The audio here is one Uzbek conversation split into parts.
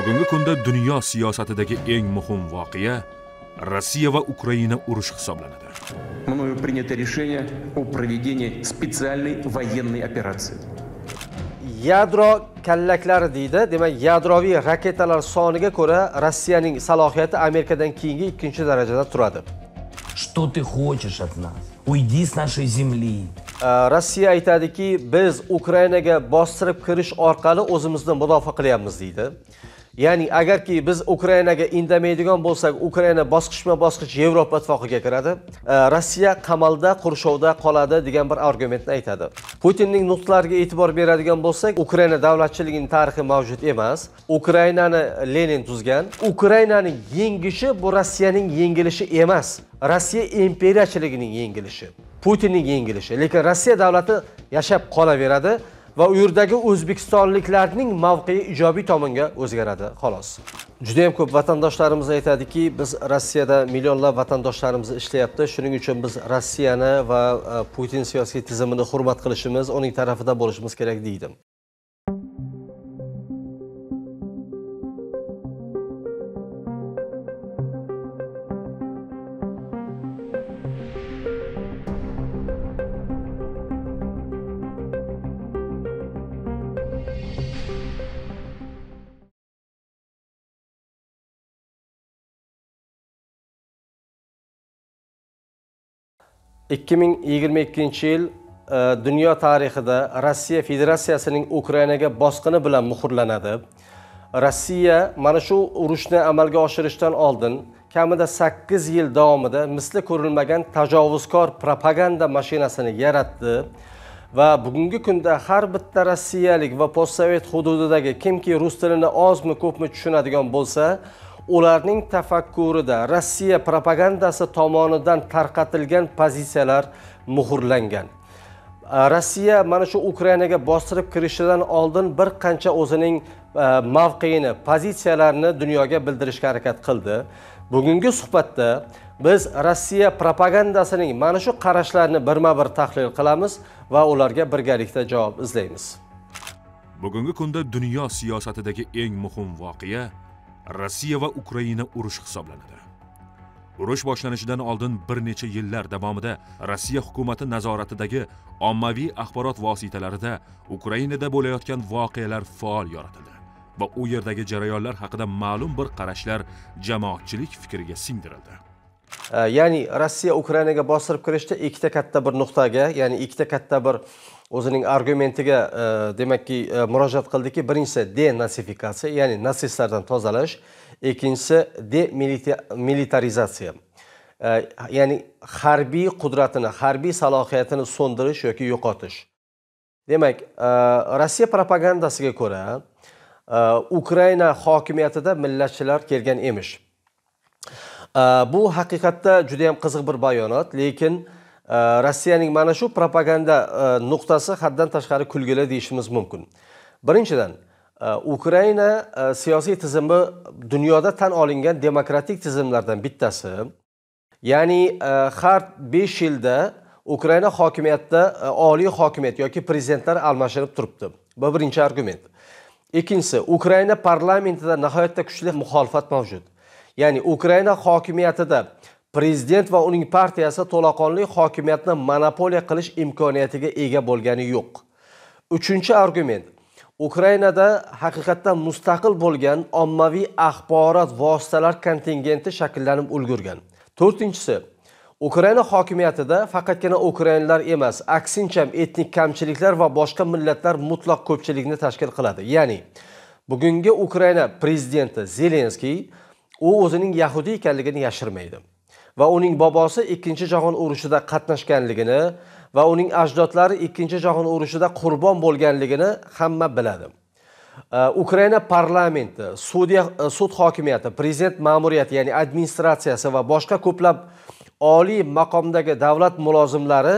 bugungi kunda dunyo siyosatidagi eng muhim voqea Rossiya va Ukraina urushi hisoblanadi. Мною принято решение о проведении специальной военной операции. Yadro kallaklari deydi. Demak, yadroviy raketalar soniga ko'ra Rossiyaning salohiyati Amerikadan keyingi ikkinchi darajada turadi. Что ты хочешь от нас? Уйди с нашей земли. Э, Rossiya aytadiki, biz Ukrainaga bostirib kirish orqali o'zimizni mudofaa qilyapmiz deydi. ya'ni agarki biz ukrainaga indamaydigan bo'lsak ukraina bosqichma bosqich yevropa ittifoqiga kiradi rossiya qamalda qurshovda qoladi degan bir argumentni aytadi putinning nutqlariga e'tibor beradigan bo'lsak ukraina davlatchiligining tarixi mavjud emas ukrainani lenin tuzgan ukrainani yengishi bu rossiyaning yengilishi emas rossiya imperiyachiligining yengilishi putinning yengilishi lekin rossiya davlati yashab qolaveradi va u yerdagi o'zbekistonliklarning mavqei ijobiy tomonga o'zgaradi xolos juda yam ko'p vatandoshlarimiz aytadiki biz rossiyada millionlab vatandoshlarimiz ishlayapti shuning uchun biz rossiyani va e, putin siyosiy tizimini hurmat qilishimiz uning tarafida bo'lishimiz kerak deydi 2022 yil e, dunyo tarixida rossiya federatsiyasining ukrainaga bosqini bilan muhrlanadi rossiya mana shu urushni amalga oshirishdan oldin kamida 8 yil davomida misli ko'rilmagan tajovuzkor propaganda mashinasini yaratdi va bugungi kunda har bitta rossiyalik va postsovet hududidagi kimki rus tilini ozmi ko'pmi tushunadigan bo'lsa ularning tafakkurida rossiya propagandasi tomonidan tarqatilgan pozitsiyalar muhrlangan rossiya mana shu ukrainaga bostirib kirishidan oldin bir qancha o'zining mavqeini pozitsiyalarini dunyoga bildirishga harakat qildi bugungi suhbatda biz rossiya propagandasining mana shu qarashlarini birma bir tahlil qilamiz va ularga birgalikda javob izlaymiz bugungi kunda dunyo siyosatidagi eng muhim voqea Rossiya va Ukraina urushi hisoblanadi. Urush boshlanishidan oldin bir necha yillar davomida Rossiya hukumati nazoratidagi ommaviy axborot vositalarida Ukrainada bo'layotgan voqealar faol yoritildi va u yerdagi jarayonlar haqida ma'lum bir qarashlar jamoatchilik fikriga singdirildi. ya'ni rossiya ukrainaga bostirib kirishda ikkita katta bir nuqtaga ya'ni ikkita katta bir o'zining argumentiga e, demakki e, murojaat qildiki birinchisi denazifikatsiya ya'ni natsistlardan tozalash ikkinchisi demilitarizatsiya e, ya'ni harbiy qudratini harbiy salohiyatini so'ndirish yoki yo'qotish demak rossiya propagandasiga ko'ra ukraina hokimiyatida millatchilar kelgan emish bu haqiqatda juda yam qiziq bir bayonot lekin Э, rossiyaning mana shu propaganda э, nuqtasi haddan tashqari kulgili deyishimiz mumkin birinchidan e, ukraina e, siyosiy tizimi dunyoda tan olingan demokratik tizimlardan bittasi ya'ni e, har besh yilda ukraina hokimiyatida oliy hokimiyat yoki prezidentlar almashinib turibdi bu birinchi argument ikkinchisi ukraina parlamentida nihoyatda kuchli muxolifat mavjud ya'ni ukraina hokimiyatida prezident va uning partiyasi to'laqonli hokimiyatni monopoliya qilish imkoniyatiga ega bo'lgani yo'q uchinchi argument ukrainada haqiqatdan mustaqil bo'lgan ommaviy axborot vositalar kontingenti shakllanib ulgurgan to'rtinchisi ukraina hokimiyatida faqatgina ukrainlar emas aksincha etnik kamchiliklar va boshqa millatlar mutlaq ko'pchilikni tashkil qiladi ya'ni bugungi ukraina prezidenti zelenskiy u o'zining yahudiy ekanligini yashirmaydi va uning bobosi ikkinchi jahon urushida qatnashganligini va uning ajdodlari ikkinchi jahon urushida qurbon bo'lganligini hamma biladi ukraina parlamenti sudya e, sud hokimiyati prezident ma'muriyati ya'ni administratsiyasi va boshqa ko'plab oliy maqomdagi davlat mulozimlari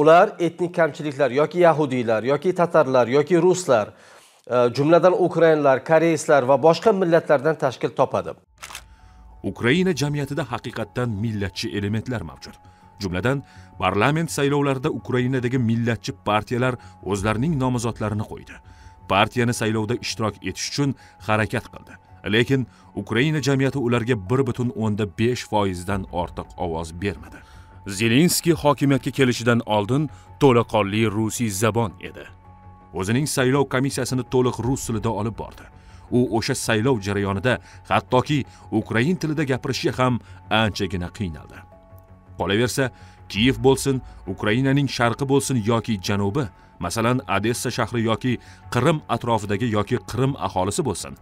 ular etnik kamchiliklar yoki yahudiylar yoki tatarlar yoki ruslar e, jumladan ukrainlar koreyslar va boshqa millatlardan tashkil topadi ukraina jamiyatida haqiqatdan millatchi elementlar mavjud jumladan parlament saylovlarida ukrainadagi millatchi partiyalar o'zlarining nomzodlarini qo'ydi partiyani saylovda ishtirok etish uchun harakat qildi lekin ukraina jamiyati ularga 1.5% dan foizdan ortiq ovoz bermadi zelenskiy hokimiyatga kelishidan oldin to'laqonli rusiy zabon edi o'zining saylov komissiyasini to'liq rus tilida olib bordi u o'sha saylov jarayonida hattoki ukrain tilida gapirishga ham anchagina qiynaldi qolaversa kiyev bo'lsin ukrainaning sharqi bo'lsin yoki janubi masalan odessa shahri yoki qrim atrofidagi yoki qrim aholisi bo'lsin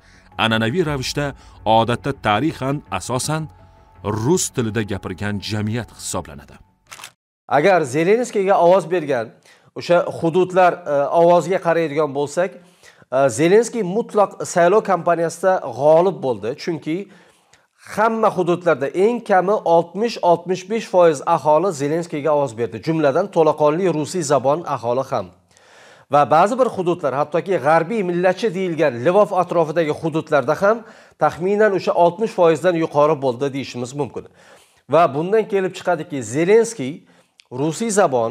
an'anaviy ravishda odatda tarixan asosan rus tilida gapirgan jamiyat hisoblanadi agar zelenskiyga ovoz bergan o'sha hududlar e, ovozga qaraydigan bo'lsak zelenskiy mutlaq saylov kampaniyasida g'olib bo'ldi chunki hamma hududlarda eng kami 60-65 foiz aholi zelenskiyga ovoz berdi jumladan to'laqonli rusiy zabon aholi ham va ba'zi bir hududlar hattoki g'arbiy millatchi deyilgan lvov atrofidagi hududlarda ham taxminan o'sha 60 foizdan yuqori bo'ldi deyishimiz mumkin va bundan kelib chiqadiki zelenskiy rusiy zabon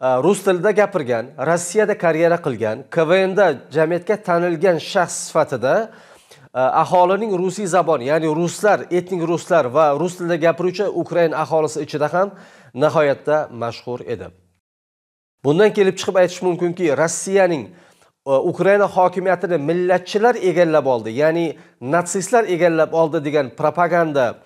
rus э, tilida gapirgan rossiyada karyera qilgan kvnda jamiyatga tanilgan shaxs sifatida e, aholining rusiy zabon ya'ni ruslar etnik ruslar va rus tilida gapiruvchi ukrain aholisi ichida ham nihoyatda mashhur edi bundan kelib chiqib aytish mumkinki rossiyaning e, ukraina hokimiyatini millatchilar egallab oldi ya'ni natsistlar egallab oldi degan propaganda e,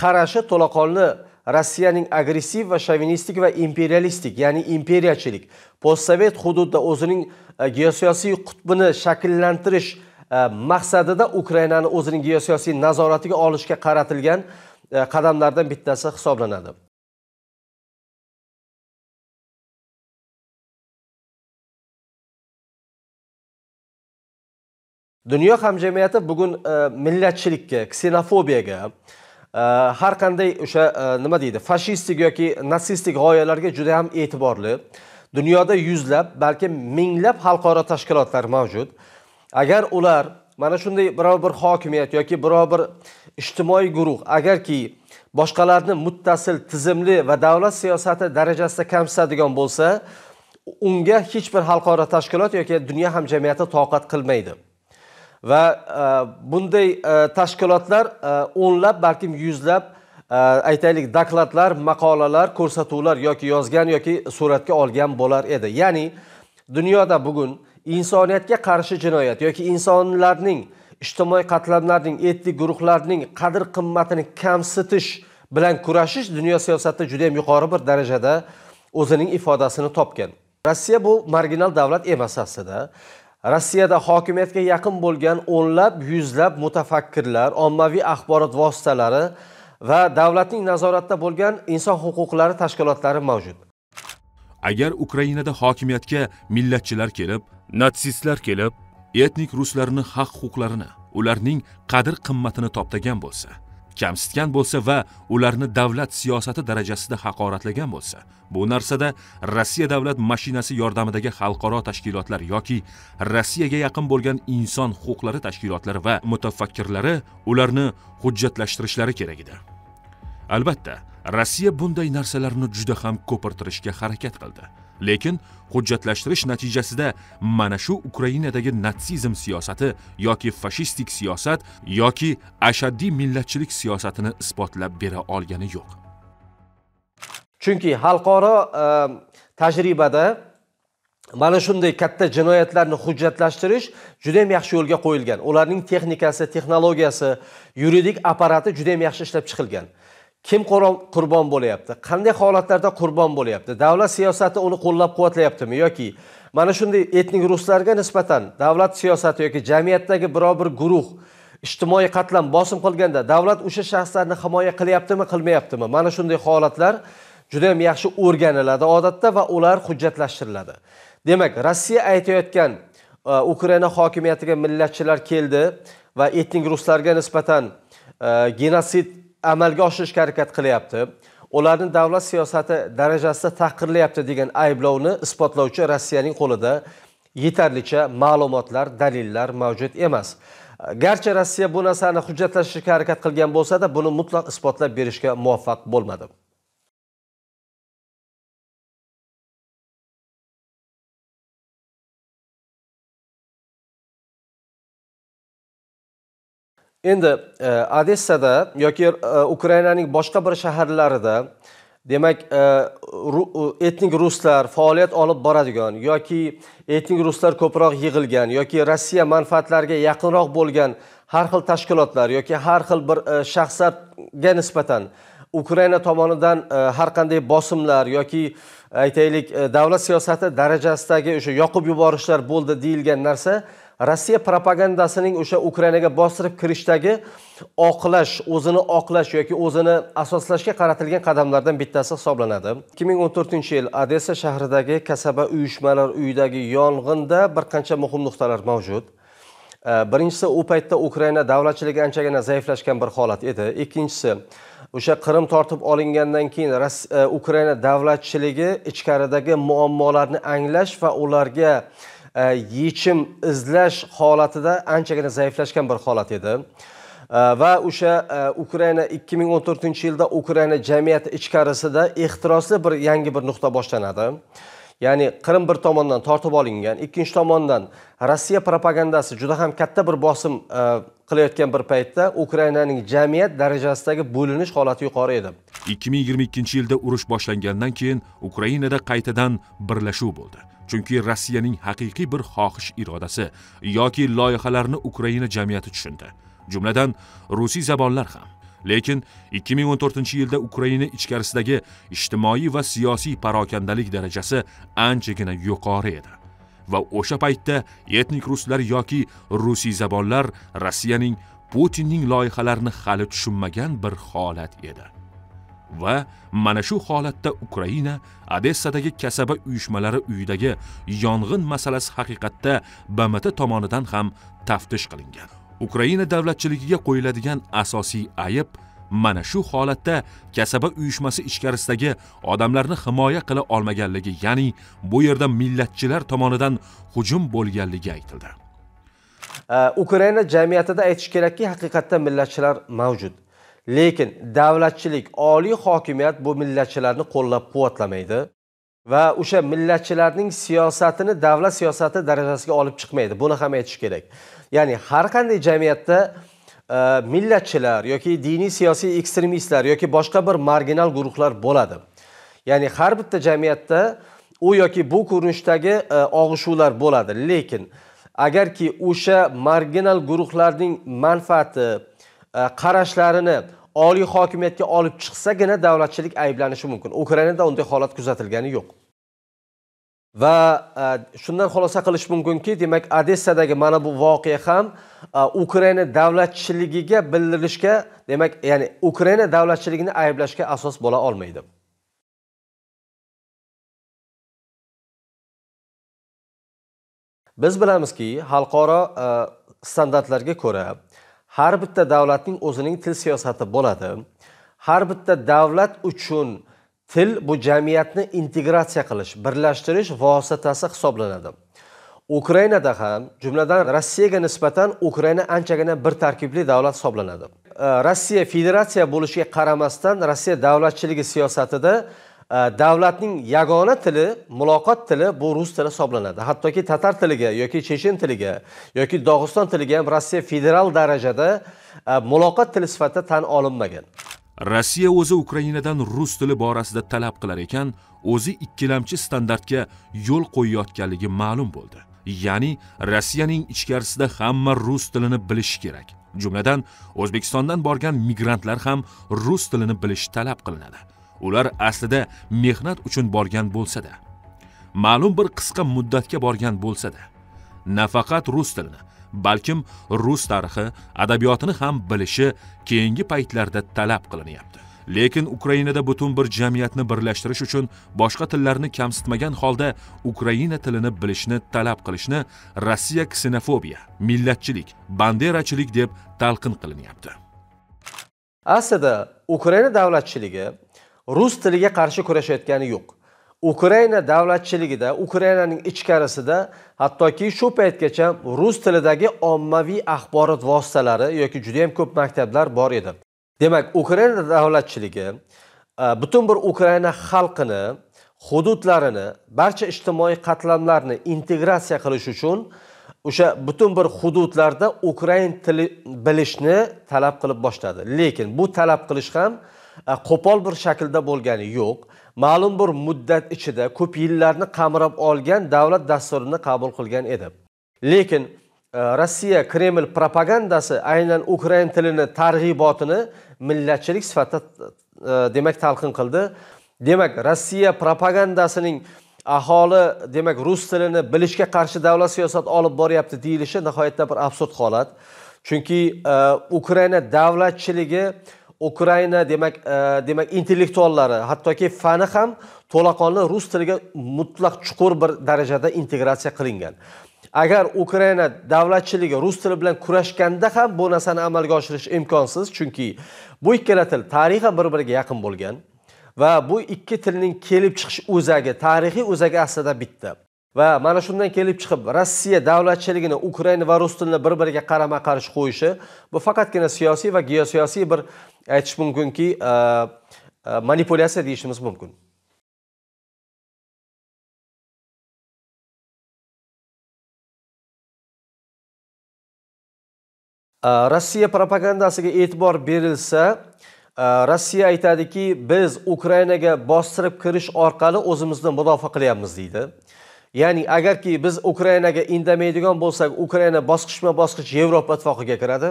qarashi to'laqonli rossiyaning agressiv va shovinistik va imperialistik ya'ni imperiyachilik postsovet hududda o'zining e, geosiyosiy qutbini shakllantirish e, maqsadida ukrainani o'zining geosiyosiy nazoratiga olishga qaratilgan e, qadamlardan bittasi hisoblanadi dunyo hamjamiyati bugun millatchilikka ksenofobiyaga Э, har qanday o'sha э, nima deydi fashistik yoki natsistik g'oyalarga juda ham e'tiborli dunyoda yuzlab balki minglab xalqaro tashkilotlar mavjud agar ular mana shunday biror bir hokimiyat yoki biror bir ijtimoiy guruh agarki boshqalarni muttasil tizimli va davlat siyosati darajasida kamsitadigan bo'lsa unga hech bir xalqaro tashkilot yoki dunyo hamjamiyati toqat qilmaydi va e, bunday e, tashkilotlar e, o'nlab balkim yuzlab aytaylik dokladlar maqolalar ko'rsatuvlar yoki yozgan yoki suratga olgan bo'lar edi ya'ni dunyoda bugun insoniyatga qarshi jinoyat yoki insonlarning ijtimoiy qatlamlarning etnik guruhlarning qadr qimmatini kamsitish bilan kurashish dunyo siyosatida juda yam yuqori bir darajada o'zining ifodasini topgan rossiya bu marginal davlat emas aslida rossiyada hokimiyatga yaqin bo'lgan o'nlab yuzlab mutafakkirlar ommaviy axborot vositalari va davlatning nazoratida bo'lgan inson huquqlari tashkilotlari mavjud agar ukrainada hokimiyatga millatchilar kelib natsistlar kelib etnik ruslarni haq huquqlarini ularning qadr qimmatini toptagan bo'lsa kamsitgan bo'lsa va ularni davlat siyosati darajasida haqoratlagan bo'lsa bu narsada rossiya davlat mashinasi yordamidagi xalqaro tashkilotlar yoki rossiyaga yaqin bo'lgan inson huquqlari tashkilotlari va mutafakkirlari ularni hujjatlashtirishlari kerak edi albatta rossiya bunday narsalarni juda ham ko'pirtirishga harakat qildi lekin hujjatlashtirish natijasida mana shu ukrainadagi natsizm siyosati yoki fashistik siyosat yoki ashaddiy millatchilik siyosatini isbotlab bera olgani yo'q chunki xalqaro e, tajribada mana shunday katta jinoyatlarni hujjatlashtirish juda ham yaxshi yo'lga qo'yilgan ularning texnikasi texnologiyasi yuridik apparati juda ham yaxshi ishlab chiqilgan kim qurbon bo'lyapti qanday holatlarda qurbon bo'lyapti davlat siyosati uni qo'llab quvvatlayaptimi yoki mana shunday etnik ruslarga nisbatan davlat siyosati yoki jamiyatdagi biror bir guruh ijtimoiy qatlam bosim qilganda davlat o'sha shaxslarni himoya qilyaptimi qilmayaptimi mana shunday holatlar juda yam yaxshi o'rganiladi odatda va ular hujjatlashtiriladi demak rossiya aytayotgan uh, ukraina hokimiyatiga millatchilar keldi va etnik ruslarga nisbatan uh, genotsid amalga oshirishga harakat qilyapti ularni davlat siyosati darajasida tahqirlayapti degan ayblovni isbotlovchi rossiyaning qo'lida yetarlicha ma'lumotlar dalillar mavjud emas garchi rossiya bu narsani hujjatlashtirishga harakat qilgan bo'lsada buni mutlaq isbotlab berishga muvaffaq bo'lmadi endi e, odessada yoki e, ukrainaning boshqa bir shaharlarida demak e, etnik ruslar faoliyat olib boradigan yoki etnik ruslar ko'proq yig'ilgan yoki rossiya manfaatlariga yaqinroq bo'lgan har xil tashkilotlar yoki har xil bir shaxslarga nisbatan ukraina tomonidan har qanday bosimlar yoki aytaylik davlat siyosati darajasidagi o'sha yoqib yuborishlar bo'ldi deyilgan narsa rossiya propagandasining o'sha ukrainaga bostirib kirishdagi oqlash o'zini oqlash yoki o'zini asoslashga qaratilgan qadamlardan bittasi hisoblanadi ikki ming o'n to'rtinchi yil odessa shahridagi kasaba uyushmalar uyidagi yong'inda bir qancha muhim nuqtalar mavjud birinchisi u paytda ukraina davlatchiligi anchagina zaiflashgan bir holat edi ikkinchisi o'sha qirim tortib olingandan keyin e, ukraina davlatchiligi ichkaridagi muammolarni anglash va ularga yechim izlash holatida anchagina zaiflashgan bir holat edi va o'sha e, ukraina ikki ming o'n to'rtinchi yilda ukraina jamiyati ichkarisida ehtirosli bir yangi bir nuqta boshlanadi ya'ni qrim bir tomondan tortib olingan ikkinchi tomondan rossiya propagandasi juda ham katta bir bosim e, qilayotgan bir paytda ukrainaning jamiyat darajasidagi bo'linish holati yuqori edi ikki ming yigirma ikkinchi yilda urush boshlangandan keyin ukrainada qaytadan birlashuv bo'ldi chunki rossiyaning haqiqiy bir xohish irodasi yoki loyihalarni ukraina jamiyati tushundi jumladan rusiy zabonlar ham lekin 2014-yilda Ukraina ichkarisidagi ijtimoiy va siyosiy parokandalik darajasi anchagina yuqori edi va o'sha paytda etnik ruslar yoki rusiy zabonlar Rossiyaning Putinning loyihalarini hali tushunmagan bir holat edi. va mana shu holatda Ukraina Odessadagi kasaba uyushmalari uyidagi yong'in masalasi haqiqatda BMT tomonidan ham taftish qilingan. Ukraina davlatchiligiga qo'yiladigan asosiy ayb mana shu holatda kasaba uyushmasi ichkarisidagi odamlarni himoya qila olmaganligi, ya'ni bu yerda millatchilar tomonidan hujum bo'lganligi aytildi. Ukraina jamiyatida aytish kerakki, haqiqatda millatchilar mavjud. Lekin davlatchilik, oliy hokimiyat bu millatchilarni qo'llab-quvvatlamaydi. va o'sha millatchilarning siyosatini davlat siyosati darajasiga olib chiqmaydi buni ham aytish kerak ya'ni har qanday jamiyatda e, millatchilar yoki diniy siyosiy ekstremistlar yoki boshqa bir marginal guruhlar bo'ladi ya'ni har bitta jamiyatda u yoki bu ko'rinishdagi e, og'ishuvlar bo'ladi lekin agarki o'sha marginal guruhlarning manfaati e, qarashlarini oliy hokimiyatga olib chiqsagina davlatchilik ayblanishi mumkin ukrainada unday holat kuzatilgani yo'q va e, shundan xulosa qilish mumkinki demak odessadagi mana bu voqea ham e, ukraina davlatchiligiga bildirishga demak ya'ni ukraina davlatchiligini ayblashga asos bo'la olmaydi biz bilamizki xalqaro e, standartlarga ko'ra har bitta davlatning o'zining til siyosati bo'ladi har bitta davlat uchun til bu jamiyatni integratsiya qilish birlashtirish vositasi hisoblanadi ukrainada ham jumladan rossiyaga nisbatan ukraina anchagina bir tarkibli davlat hisoblanadi rossiya federatsiya bo'lishiga qaramasdan rossiya davlatchiligi siyosatida e, davlatning yagona tili muloqot tili bu rus tili hisoblanadi hattoki tatar tiliga yoki chechen tiliga yoki dog'iston tiliga ham rossiya federal darajada e, muloqot tili sifatida tan olinmagan rossiya o'zi ukrainadan rus tili borasida talab qilar ekan o'zi ikkilamchi standartga yo'l qo'yayotganligi ma'lum bo'ldi ya'ni rossiyaning ichkarisida hamma rus tilini bilishi kerak jumladan o'zbekistondan borgan migrantlar ham rus tilini bilishi talab qilinadi ular aslida mehnat uchun borgan bo'lsa-da ma'lum bir qisqa muddatga borgan bo'lsa-da nafaqat rus tilini balkim rus tarixi adabiyotini ham bilishi keyingi paytlarda talab qilinyapti lekin ukrainada butun bir jamiyatni birlashtirish uchun boshqa tillarni kamsitmagan holda ukraina tilini bilishni talab qilishni rossiya ksenofobiya millatchilik banderachilik deb talqin qilinyapti aslida ukraina davlatchiligi rus tiliga qarshi kurashayotgani yo'q ukraina davlatchiligida ukrainaning ichkarisida hattoki shu paytgacha rus tilidagi ommaviy axborot vositalari yoki juda yam ko'p maktablar bor edi demak ukraina davlatchiligi e, butun bir ukraina xalqini hududlarini barcha ijtimoiy qatlamlarni integratsiya qilish uchun o'sha butun bir hududlarda ukrain tili bilishni talab qilib boshladi lekin bu talab qilish ham e, qo'pol bir shaklda bo'lgani yo'q ma'lum bir muddat ichida ko'p yillarni qamrab olgan davlat dasturini qabul qilgan edi lekin e, rossiya kreml propagandasi aynan ukrain tilini targ'ibotini millatchilik sifatida e, demak talqin qildi demak rossiya propagandasining aholi demak rus tilini bilishga qarshi davlat siyosati olib boryapti deyilishi nihoyatda bir absurd holat chunki e, ukraina davlatchiligi ukraina demak e, demak intellektuallari hattoki fani ham to'laqonli rus tiliga mutlaq chuqur bir darajada integratsiya qilingan agar ukraina davlatchiligi rus tili bilan kurashganda ham bu narsani amalga oshirish imkonsiz chunki bu ikkala til tarixan bir biriga yaqin bo'lgan va bu ikki tilning kelib chiqish o'zagi tarixiy o'zagi aslida bitta va mana shundan kelib chiqib rossiya davlatchiligini ukraina va rus tilini bir biriga qarama qarshi qo'yishi bu faqatgina siyosiy va geosiyosiy bir aytish mumkinki e, e, manipulyatsiya deyishimiz mumkin e, rossiya propagandasiga e'tibor berilsa rossiya aytadiki biz ukrainaga bostirib kirish orqali o'zimizni mudofaa qilyapmiz deydi ya'ni agarki biz ukrainaga indamaydigan bo'lsak ukraina bosqichma bosqich yevropa ittifoqiga kiradi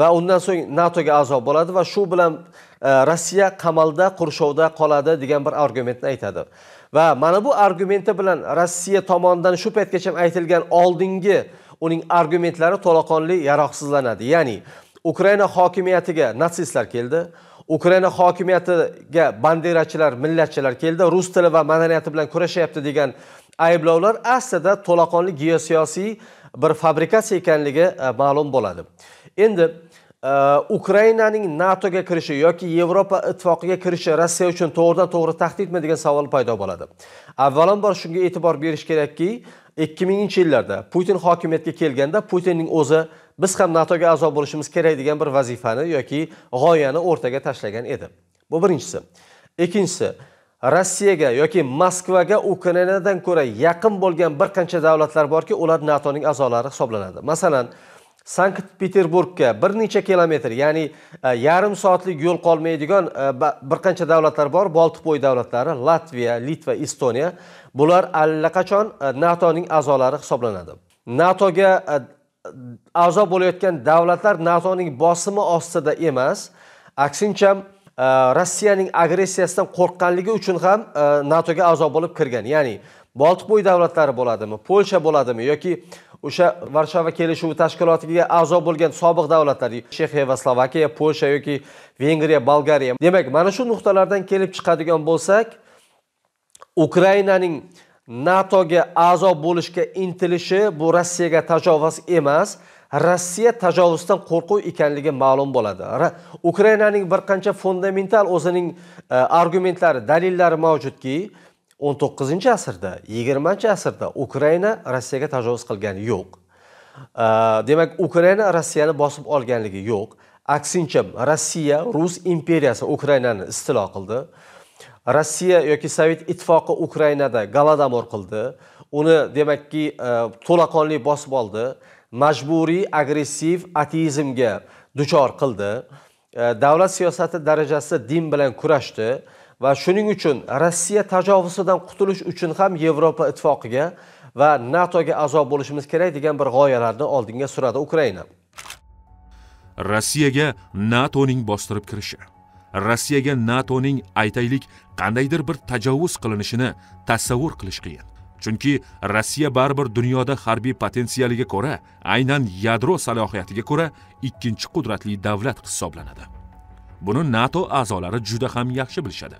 va undan so'ng natoga a'zo bo'ladi va shu bilan e, rossiya qamalda qurshovda qoladi degan bir argumentni aytadi va mana bu argumenti bilan rossiya tomonidan shu paytgacha aytilgan oldingi uning argumentlari to'laqonli yaroqsizlanadi ya'ni ukraina hokimiyatiga natsistlar keldi ukraina hokimiyatiga banderachilar millatchilar keldi rus tili va madaniyati bilan kurashyapti degan ayblovlar aslida to'laqonli geosiyosiy bir fabrikatsiya ekanligi e, ma'lum bo'ladi endi e, ukrainaning natoga kirishi yoki yevropa ittifoqiga kirishi rossiya uchun to'g'ridan to'g'ri tahdidmi degan savol paydo bo'ladi avvalambor shunga e'tibor berish kerakki ikki minginchi yillarda putin hokimiyatga kelganda putinning o'zi biz ham natoga a'zo bo'lishimiz kerak degan bir vazifani yoki g'oyani o'rtaga tashlagan edi bu birinchisi ikkinchisi rossiyaga yoki moskvaga ukrainadan ko'ra yaqin bo'lgan bir qancha davlatlar borki ular natoning a'zolari hisoblanadi masalan sankt peterburgga bir necha kilometr ya'ni e, yarim soatlik yo'l qolmaydigan e, bir qancha davlatlar bor bo'yi davlatlari latviya litva estoniya bular allaqachon e, natoning a'zolari hisoblanadi natoga a'zo bo'layotgan davlatlar natoning bosimi ostida emas aksincha rossiyaning agressiyasidan qo'rqqanligi uchun ham e, natoga a'zo bo'lib kirgan ya'ni boltiqbo'yi davlatlari bo'ladimi polsha bo'ladimi yoki o'sha varshava kelishuvi tashkilotiga a'zo bo'lgan sobiq davlatlar chexiya va slovakiya polsha yoki vengriya bolgariya demak mana shu nuqtalardan kelib chiqadigan bo'lsak ukrainaning natoga a'zo bo'lishga intilishi bu rossiyaga tajovuz emas rossiya tajovuzdan qo'rquv ekanligi ma'lum bo'ladi ukrainaning bir qancha fundamental o'zining e, argumentlari dalillari mavjudki 19 asrda 20 asrda ukraina rossiyaga tajovuz qilgani yo'q e, demak ukraina rossiyani bosib olganligi yo'q aksincha rossiya rus imperiyasi ukrainani istilo qildi rossiya yoki sovet ittifoqi ukrainada galadamor qildi uni demakki e, to'laqonli bosib oldi majburiy agressiv ateizmga duchor qildi davlat siyosati darajasida din bilan kurashdi va shuning uchun rossiya tajovuzidan qutulish uchun ham yevropa ittifoqiga va natoga a'zo bo'lishimiz kerak degan bir g'oyalarni oldinga suradi ukraina rossiyaga natoning bostirib kirishi rossiyaga natoning aytaylik qandaydir bir tajovuz qilinishini tasavvur qilish qiyin chunki rossiya baribir dunyoda harbiy potensialiga ko'ra aynan yadro salohiyatiga ko'ra ikkinchi qudratli davlat hisoblanadi buni nato a'zolari juda ham yaxshi bilishadi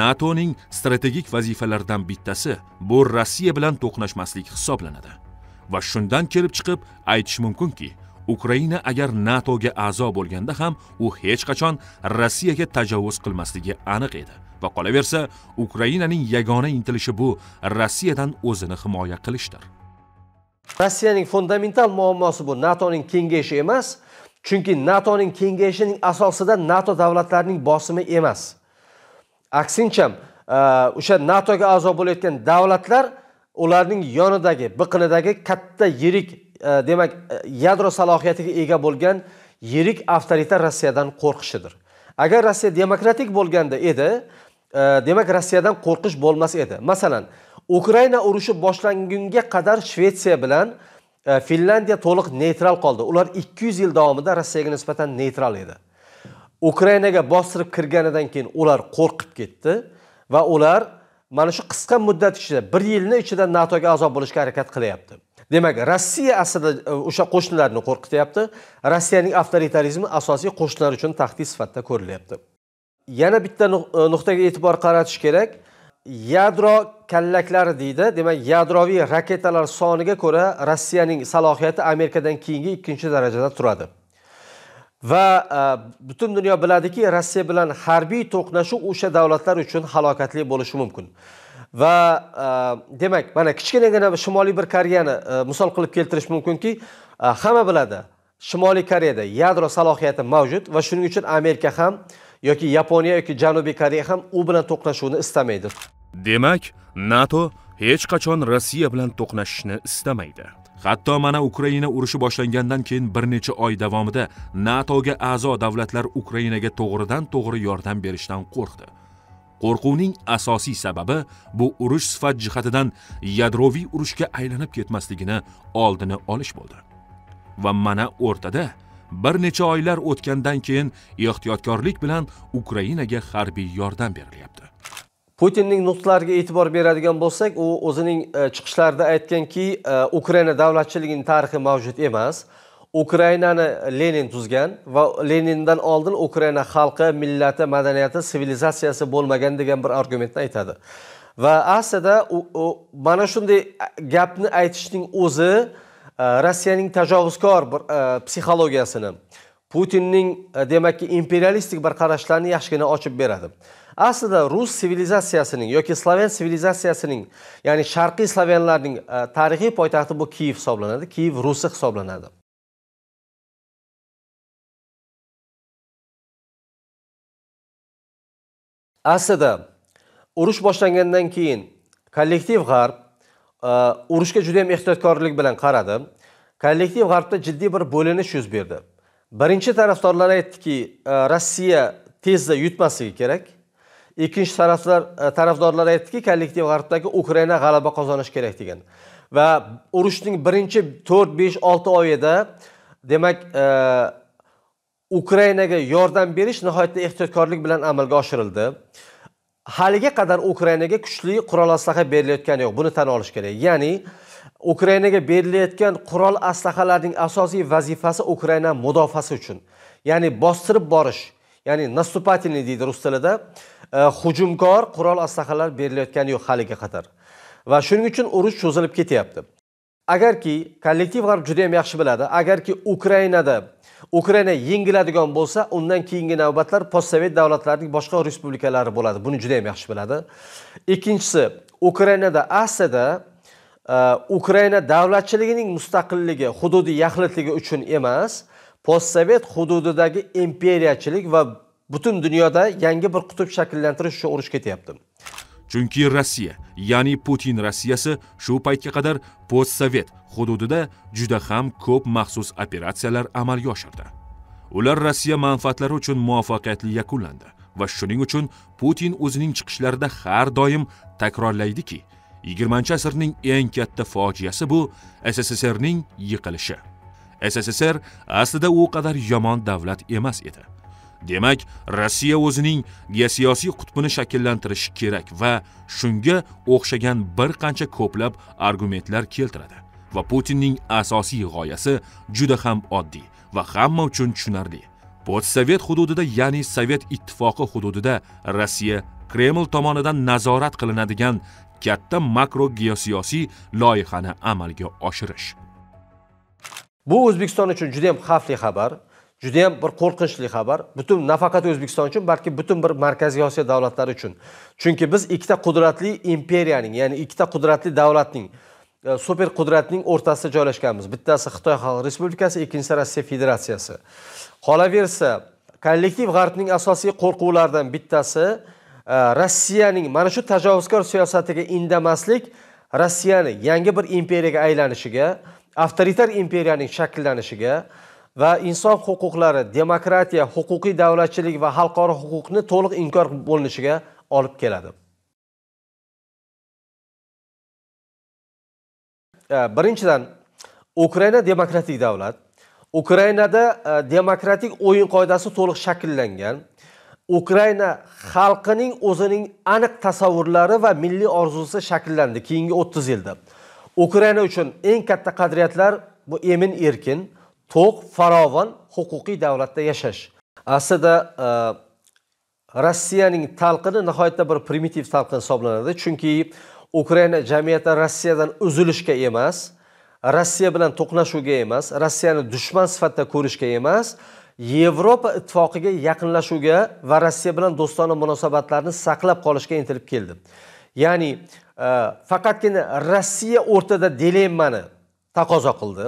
nato ning strategik vazifalaridan bittasi bu rossiya bilan to'qnashmaslik hisoblanadi va shundan kelib chiqib aytish mumkinki ukraina agar natoga a'zo bo'lganda ham u hech qachon rossiyaga tajovuz qilmasligi aniq edi va qolaversa ukrainaning yagona intilishi bu rossiyadan o'zini himoya qilishdir rossiyaning fundamental muammosi bu natoning kengayishi emas chunki natoning kengayishining asosida nato davlatlarining bosimi emas aksincha e, o'sha natoga a'zo bo'layotgan davlatlar ularning yonidagi biqinidagi katta yirik e, demak e, yadro salohiyatiga ega bo'lgan yirik avtoritar rossiyadan qo'rqishidir agar rossiya demokratik bo'lganda edi demak rossiyadan qo'rqish bo'lmas edi masalan ukraina urushi boshlangunga qadar shvetsiya bilan e, finlandiya to'liq neytral qoldi ular 200 yil davomida rossiyaga nisbatan neytral edi ukrainaga bostirib kirganidan keyin ular qo'rqib ketdi va ular mana shu qisqa muddat ichida 1 yilni ichida natoga a'zo bo'lishga harakat qilyapti demak rossiya aslida e, o'sha qo'shnilarni qo'rqityapti rossiyaning avtoritarizmi asosiy qo'shnilar uchun tahdid sifatida ko'rilyapti yana bitta e, nuqtaga e'tibor qaratish kerak yadro kallaklari deydi demak yadroviy raketalar soniga ko'ra rossiyaning salohiyati amerikadan keyingi ikkinchi darajada turadi va e, butun dunyo biladiki rossiya bilan harbiy to'qnashuv o'sha davlatlar uchun halokatli bo'lishi mumkin va e, demak mana kichkinagina shimoliy bir koreyani misol qilib keltirish mumkinki hamma biladi shimoliy koreyada yadro salohiyati mavjud va shuning uchun amerika ham yoki yaponiya yoki janubiy koreya ham u bilan to'qnashuvni istamaydi demak nato hech qachon rossiya bilan to'qnashishni istamaydi Hatto mana Ukraina urushi boshlangandan keyin bir necha oy davomida NATOga a'zo davlatlar Ukrainaga to'g'ridan-to'g'ri yordam berishdan qo'rqdi. Qo'rquvning asosiy sababi bu urush sifat jihatidan yadroviy urushga aylanib ketmasligini oldini olish bo'ldi. Va mana o'rtada bir necha oylar o'tgandan keyin ehtiyotkorlik bilan Ukrainaga harbiy yordam berilyapti. Putinning nutqlariga e'tibor beradigan bo'lsak, u o'zining e, chiqishlarida aytganki, e, Ukraina davlatchiligining tarixi mavjud emas. Ukrainani Lenin tuzgan va Lenindan oldin Ukraina xalqi, millati, madaniyati, sivilizatsiyasi bo'lmagan degan bir argumentni aytadi. Va aslida mana shunday gapni aytishning o'zi Э, rossiyaning tajovuzkor bir э, psixologiyasini putinning э, demakki imperialistik bir qarashlarini yaxshigina ochib beradi aslida rus sivilizatsiyasining yoki slaven sivilizatsiyasining ya'ni sharqiy slavenlarning tarixiy poytaxti bu kiyev hisoblanadi kiyev rusi hisoblanadi aslida urush boshlangandan keyin kollektiv g'arb Э, urushga juda ham ehtiyotkorlik bilan qaradi kollektiv g'arbda jiddiy bir bo'linish yuz berdi birinchi tarafdorlar aytdiki e, rossiya tezda yutmasligi kerak ikkinchi taraflar e, tarafdorlar aytdiki kollektiv g'arbdagi ukraina g'alaba qozonishi kerak degan va urushning birinchi to'rt besh olti oyida demak e, ukrainaga yordam berish nihoyatda ehtiyotkorlik bilan amalga oshirildi haliga qadar ukrainaga kuchli qurol aslaha berilayotgani yo'q buni tan olish kerak ya'ni ukrainaga berilayotgan qurol aslahalarning asosiy vazifasi ukraina mudofaasi uchun ya'ni bostirib borish ya'ni наступательный deydi rus tilida e, hujumkor qurol aslahalar berilayotgani yo'q haliga qadar va shuning uchun urush cho'zilib ketyapti agarki kollektiv g'arb juda ham yaxshi biladi agarki ukrainada ukraina yengiladigan bo'lsa undan keyingi navbatlar postsovet davlatlarining boshqa respublikalari bo'ladi buni juda ham yaxshi biladi ikkinchisi ukrainada aslida e, ukraina davlatchiligining mustaqilligi hududiy yaxlitligi uchun emas postsovet hududidagi imperiyachilik va butun dunyoda yangi bir qutb shakllantirish uchun urush ketyapti chunki rossiya ya'ni putin rossiyasi shu paytga qadar postsovet hududida juda ham ko'p maxsus operatsiyalar amalga oshirdi ular rossiya manfaatlari uchun muvaffaqiyatli yakunlandi va shuning uchun putin o'zining chiqishlarida har doim takrorlaydiki 20 asrning eng katta fojiasi bu sssrning yiqilishi sssr aslida u qadar yomon davlat emas edi demak rossiya o'zining geosiyosiy qutbini shakllantirishi kerak va shunga o'xshagan bir qancha ko'plab argumentlar keltiradi va putinning asosiy g'oyasi juda ham oddiy va hamma uchun tushunarli postsovet hududida ya'ni sovet ittifoqi hududida rossiya kreml tomonidan nazorat qilinadigan katta makro geosiyosiy loyihani amalga oshirish bu o'zbekiston uchun juda ham xavfli xabar juda yam bir qo'rqinchli xabar butun nafaqat o'zbekiston uchun balki butun bir markaziy osiyo davlatlari uchun chunki biz ikkita qudratli imperiyaning ya'ni ikkita qudratli davlatning e, super qudratning o'rtasida joylashganmiz bittasi xitoy xalq respublikasi ikkinchisi rossiya federatsiyasi qolaversa kollektiv g'arbning asosiy qo'rquvlaridan bittasi e, rossiyaning mana shu tajovuzkor siyosatiga indamaslik rossiyani yangi bir imperiyaga aylanishiga avtoritar imperiyaning shakllanishiga va inson huquqlari demokratiya huquqiy davlatchilik va xalqaro huquqni to'liq inkor bo'linishiga olib keladi birinchidan ukraina demokratik davlat ukrainada e, demokratik o'yin qoidasi to'liq shakllangan ukraina xalqining o'zining aniq tasavvurlari va milliy orzusi shakllandi keyingi o'ttiz yilda ukraina uchun eng katta qadriyatlar bu emin erkin to'q farovon huquqiy davlatda yashash aslida e, rossiyaning talqini nihoyatda bir primitiv talqin hisoblanadi chunki ukraina jamiyati rossiyadan uzilishga emas rossiya bilan to'qnashuvga emas rossiyani dushman sifatida ko'rishga emas yevropa ittifoqiga yaqinlashuvga va rossiya bilan do'stona munosabatlarni saqlab qolishga intilib keldi ya'ni e, faqatgina rossiya o'rtada dilemmani taqozo qildi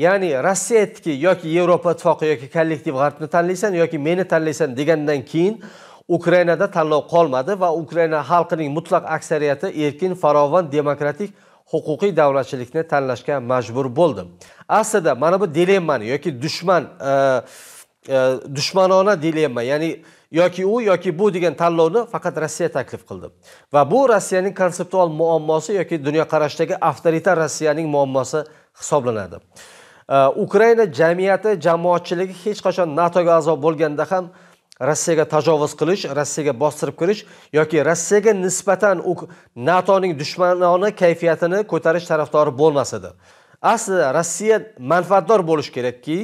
ya'ni rossiya aytdiki yoki yevropa ittifoqi yoki kollektiv g'arbni tanlaysan yoki meni tanlaysan degandan keyin ukrainada tanlov qolmadi va ukraina xalqining mutlaq aksariyati erkin farovon demokratik huquqiy davlatchilikni tanlashga majbur bo'ldi aslida mana bu dilemmani yoki dushman e, e, dushmanona dilemma ya'ni yoki u yoki bu degan tanlovni faqat rossiya taklif qildi va bu rossiyaning konseptual muammosi yoki dunyoqarashdagi avtoritar rossiyaning muammosi hisoblanadi ukraina jamiyati jamoatchiligi hech qachon natoga a'zo bo'lganda ham rossiyaga tajovuz qilish rossiyaga bostirib kirish yoki rossiyaga nisbatan natoning dushmanona kayfiyatini ko'tarish tarafdori bo'lmas edi aslida rossiya manfaatdor bo'lishi kerakki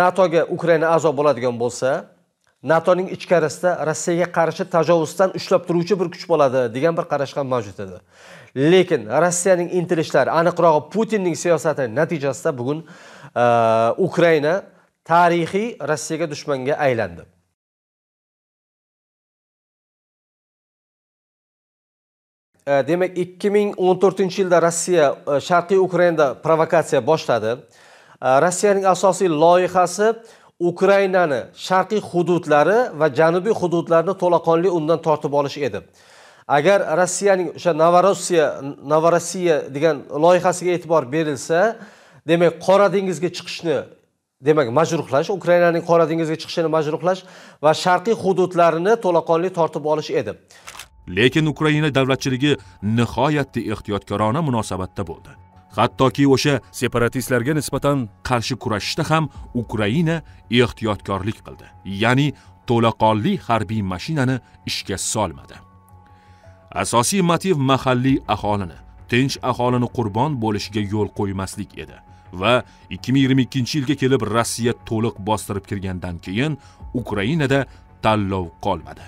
natoga ukraina a'zo bo'ladigan bo'lsa natoning ichkarisida rossiyaga qarshi tajovuzdan ushlab turuvchi bir kuch bo'ladi degan bir qarash ham mavjud edi lekin rossiyaning intilishlari aniqrog'i putinning siyosati natijasida bugun e, ukraina tarixiy rossiyaga dushmanga aylandi e, demak 2014 yilda rossiya e, sharqiy ukrainada provokatsiya boshladi rossiyaning asosiy loyihasi ukrainani sharqiy hududlari va janubiy hududlarni to'laqonli undan tortib olish edi agar rossiyaning o'sha novorossiya novorossiya degan loyihasiga e'tibor berilsa demak qora dengizga chiqishni demak majruhlash ukrainaning qora dengizga chiqishini majruhlash va sharqiy hududlarini to'laqonli tortib olish edi lekin ukraina davlatchiligi nihoyatda ehtiyotkorona munosabatda bo'ldi hattoki o'sha separatistlarga nisbatan qarshi kurashishda ham ukraina ehtiyotkorlik qildi ya'ni to'laqonli harbiy mashinani ishga solmadi asosiy motiv mahalliy aholini tinch aholini qurbon bo'lishiga yo'l qo'ymaslik edi va 2022 yilga kelib rossiya to'liq bostirib kirgandan keyin ukrainada tanlov qolmadi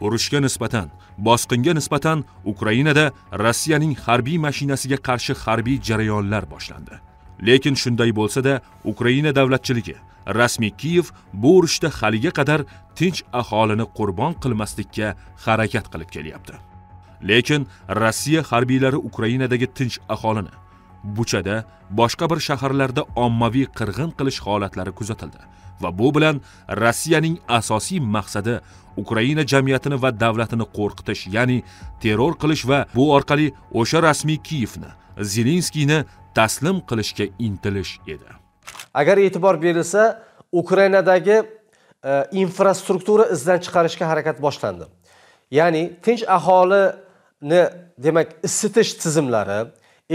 urushga nisbatan bosqinga nisbatan ukrainada rossiyaning harbiy mashinasiga qarshi harbiy jarayonlar boshlandi lekin shunday bo'lsa-da, ukraina davlatchiligi rasmiy kiyev bu urushda haliga qadar tinch aholini qurbon qilmaslikka harakat qilib kelyapti lekin rossiya harbiylari ukrainadagi tinch aholini buchada boshqa bir shaharlarda ommaviy qirg'in qilish holatlari kuzatildi va bu bilan rossiyaning asosiy maqsadi ukraina jamiyatini va davlatini qo'rqitish ya'ni terror qilish va bu orqali o'sha rasmiy kiyevni zelenskiyni taslim qilishga intilish edi agar e'tibor berilsa ukrainadagi e, infrastruktura izdan chiqarishga harakat boshlandi ya'ni tinch aholini demak isitish tizimlari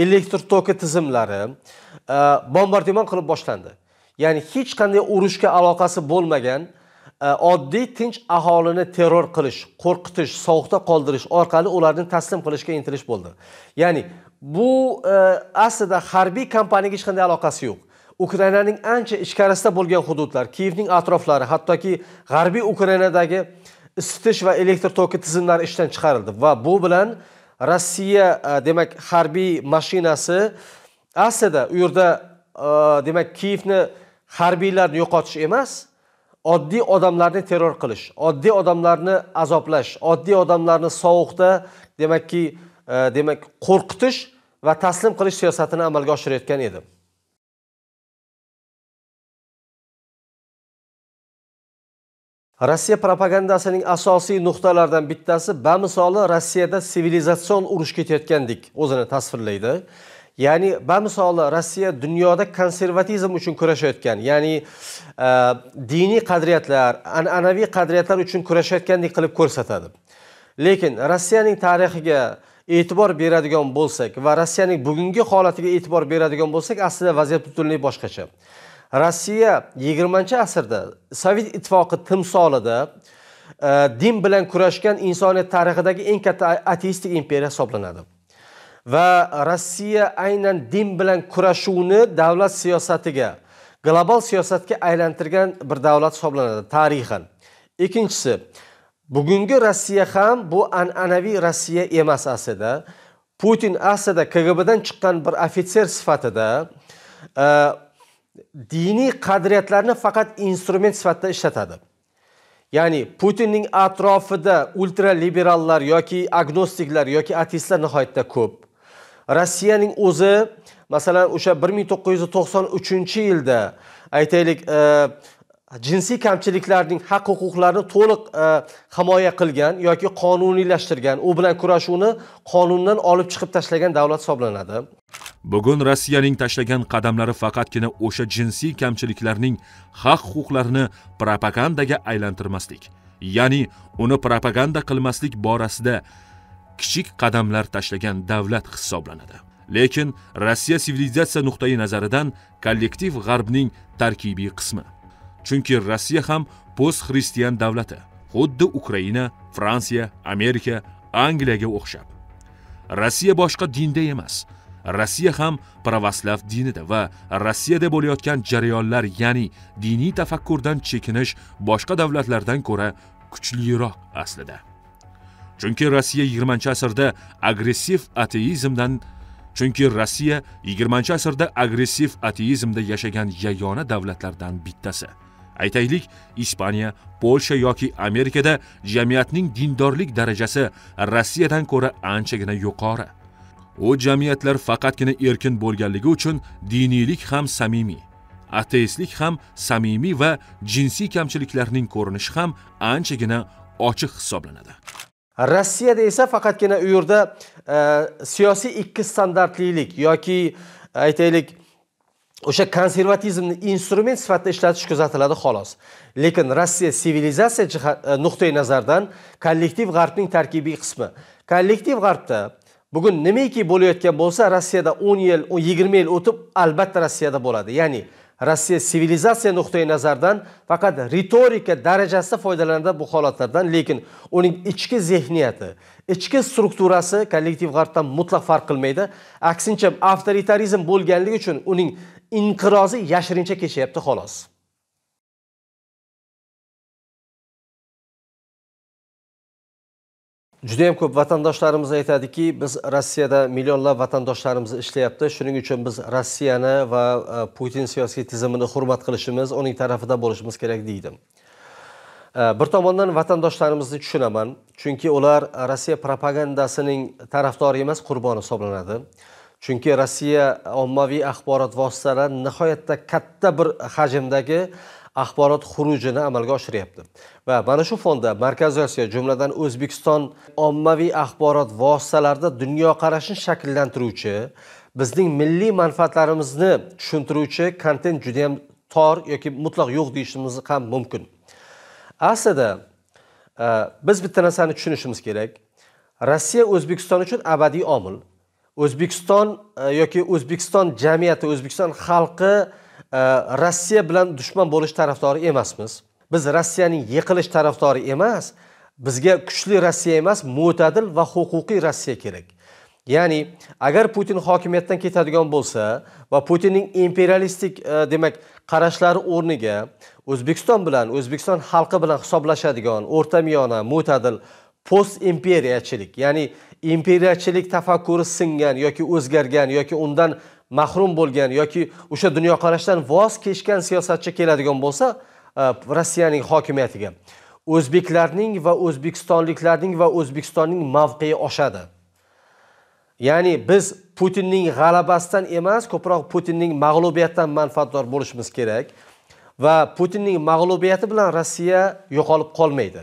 elektr toki tizimlari e, bombardimon qilib boshlandi ya'ni hech qanday urushga aloqasi bo'lmagan e, oddiy tinch aholini terror qilish qo'rqitish sovuqda qoldirish orqali ularni taslim qilishga intilish bo'ldi ya'ni bu e, aslida harbiy kompaniyaga hech qanday aloqasi yo'q ukrainaning ancha ichkarisida bo'lgan hududlar kiyevning atroflari hattoki g'arbiy ukrainadagi isitish va elektr toki tizimlari ishdan chiqarildi va bu bilan rossiya e, demak harbiy mashinasi aslida u yerda demak kiyevni harbiylarni yo'qotish emas oddiy odamlarni terror qilish oddiy odamlarni azoblash oddiy odamlarni sovuqda demakki e, demak qo'rqitish va taslim qilish siyosatini amalga oshirayotgan edi rossiya propagandasining asosiy nuqtalaridan bittasi bamisoli rossiyada sivilizatsion urush ketayotgandek o'zini tasvirlaydi ya'ni bamisoli rossiya dunyoda konservatizm uchun kurashayotgan ya'ni e, diniy qadriyatlar an'anaviy qadriyatlar uchun kurashayotgandek qilib ko'rsatadi lekin rossiyaning tarixiga e'tibor beradigan bo'lsak va rossiyaning bugungi holatiga e'tibor beradigan bo'lsak aslida vaziyat butunlay boshqacha rossiya yigirmanchi asrda sovet ittifoqi timsolida e, din bilan kurashgan insoniyat tarixidagi eng katta ateistik imperiya hisoblanadi va rossiya aynan din bilan kurashuvni davlat siyosatiga global siyosatga aylantirgan bir davlat hisoblanadi tarixan ikkinchisi bugungi rossiya ham bu an'anaviy rossiya emas aslida putin aslida kgbdan chiqqan bir ofitser sifatida e, diniy qadriyatlarni faqat instrument sifatida ishlatadi ya'ni putinning atrofida ultraliberallar yoki agnostiklar yoki ateistlar nihoyatda ko'p rossiyaning o'zi masalan o'sha 1993 yilda aytaylik e, jinsiy kamchiliklarning haq huquqlarini to'liq e, himoya qilgan yoki qonuniylashtirgan u bilan kurashuvni qonundan olib chiqib tashlagan davlat hisoblanadi bugun rossiyaning tashlagan qadamlari faqatgina o'sha jinsiy kamchiliklarning haq huquqlarini propagandaga aylantirmaslik ya'ni uni propaganda qilmaslik borasida kichik qadamlar tashlagan davlat hisoblanadi lekin rossiya sivilizatsiya nuqtai nazaridan kollektiv g'arbning tarkibiy qismi chunki rossiya ham post xristian davlati xuddi ukraina fransiya amerika angliyaga o'xshab rossiya boshqa dinda emas rossiya ham pravoslav dinida va rossiyada bo'layotgan jarayonlar ya'ni diniy tafakkurdan chekinish boshqa davlatlardan ko'ra kuchliroq aslida chunki rossiya 20 asrda agressiv ateizmdan chunki rossiya 20 asrda agressiv ateizmda yashagan yagona davlatlardan bittasi aytaylik ispaniya polsha yoki amerikada jamiyatning dindorlik darajasi rossiyadan ko'ra anchagina yuqori u jamiyatlar faqatgina erkin bo'lganligi uchun diniylik ham samimiy ateistlik ham samimiy va jinsiy kamchiliklarning ko'rinishi ham anchagina ochiq hisoblanadi rossiyada esa faqatgina u yerda e, siyosiy ikki standartlilik yoki e, aytaylik o'sha konservatizmni instrument sifatida ishlatish kuzatiladi xolos lekin rossiya sivilizatsiya e, nuqtai nazaridan kollektiv g'arbning tarkibiy qismi kollektiv g'arbda bugun nimaiki bo'layotgan bo'lsa rossiyada o'n yil yigirma yil o'tib albatta rossiyada bo'ladi ya'ni rossiya sivilizatsiya nuqtai nazaridan faqat ritorika darajasida foydalanadi bu holatlardan lekin uning ichki zehniyati ichki strukturasi kollektiv g'arbdan mutlaq farq qilmaydi aksincha avtoritarizm bo'lganligi uchun uning inqirozi yashirincha kechyapti xolos juda ham ko'p vatandoshlarimiz aytadiki biz rossiyada millionlab vatandoshlarimiz ishlayapti shuning uchun biz rossiyani va e, putin siyosiy tizimini hurmat qilishimiz uning tarafida bo'lishimiz kerak deydi e, bir tomondan vatandoshlarimizni tushunaman chunki ular rossiya propagandasining tarafdori emas qurboni hisoblanadi chunki rossiya ommaviy axborot vositalari nihoyatda katta bir hajmdagi axborot xurujini amalga oshiryapti va mana shu fonda markaziy osiyo jumladan o'zbekiston ommaviy axborot vositalarida dunyoqarashni shakllantiruvchi bizning milliy manfaatlarimizni tushuntiruvchi kontent judayam tor yoki mutlaq yo'q deyishimiz ham mumkin aslida e, biz bitta narsani tushunishimiz kerak rossiya o'zbekiston uchun abadiy omil o'zbekiston e, yoki o'zbekiston jamiyati o'zbekiston xalqi rossiya bilan dushman bo'lish tarafdori emasmiz biz rossiyaning yiqilish tarafdori emas bizga kuchli rossiya emas mo'tadil va huquqiy rossiya kerak ya'ni agar putin hokimiyatdan ketadigan bo'lsa va putinning imperialistik e, demak qarashlari o'rniga o'zbekiston bilan o'zbekiston xalqi bilan hisoblashadigan o'rta miyona mo'tadil post imperiyachilik ya'ni imperiyachilik tafakkuri singan yoki o'zgargan yoki undan mahrum bo'lgan yoki o'sha dunyoqarashdan voz kechgan siyosatchi keladigan bo'lsa e, rossiyaning hokimiyatiga o'zbeklarning va o'zbekistonliklarning va o'zbekistonning mavqei oshadi ya'ni biz putinning g'alabasidan emas ko'proq putinning mag'lubiyatidan manfaatdor bo'lishimiz kerak va putinning mag'lubiyati bilan rossiya yo'qolib qolmaydi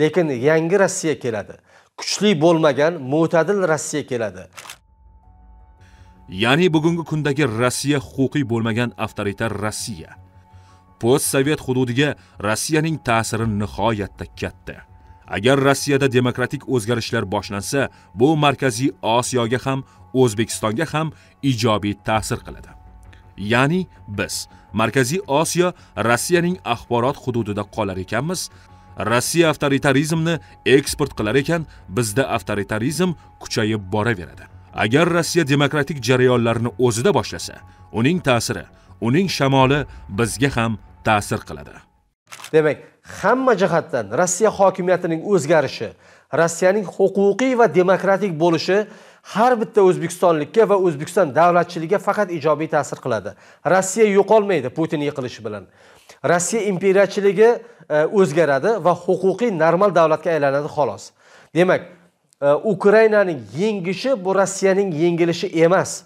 lekin yangi rossiya keladi kuchli bo'lmagan mo'tadil rossiya keladi ya'ni bugungi kundagi rossiya huquqiy bo'lmagan avtoritar rossiya post sovet hududiga rossiyaning ta'siri nihoyatda katta agar rossiyada demokratik o'zgarishlar boshlansa bu markaziy osiyoga ham o'zbekistonga ham ijobiy ta'sir qiladi ya'ni biz markaziy osiyo rossiyaning axborot hududida qolar ekanmiz rossiya avtoritarizmni eksport qilar ekan bizda avtoritarizm kuchayib boraveradi agar rossiya demokratik jarayonlarni o'zida boshlasa uning ta'siri uning shamoli bizga ham ta'sir qiladi demak hamma jihatdan rossiya hokimiyatining o'zgarishi rossiyaning huquqiy va demokratik bo'lishi har bitta o'zbekistonlikka va o'zbekiston davlatchiligiga faqat ijobiy ta'sir qiladi rossiya yo'qolmaydi putin yiqilishi bilan rossiya imperiyachiligi e, o'zgaradi va huquqiy normal davlatga aylanadi xolos demak Э, ukrainaning yengishi bu rossiyaning yengilishi emas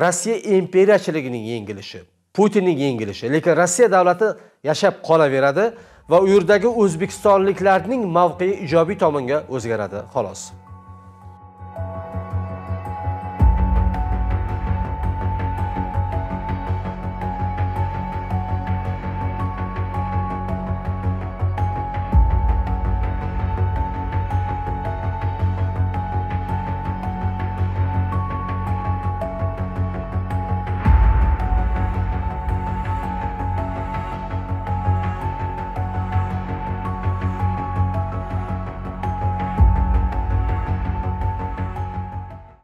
rossiya imperiyachiligining yengilishi putinning yengilishi lekin rossiya davlati yashab qolaveradi va u yerdagi o'zbekistonliklarning mavqei ijobiy tomonga o'zgaradi xolos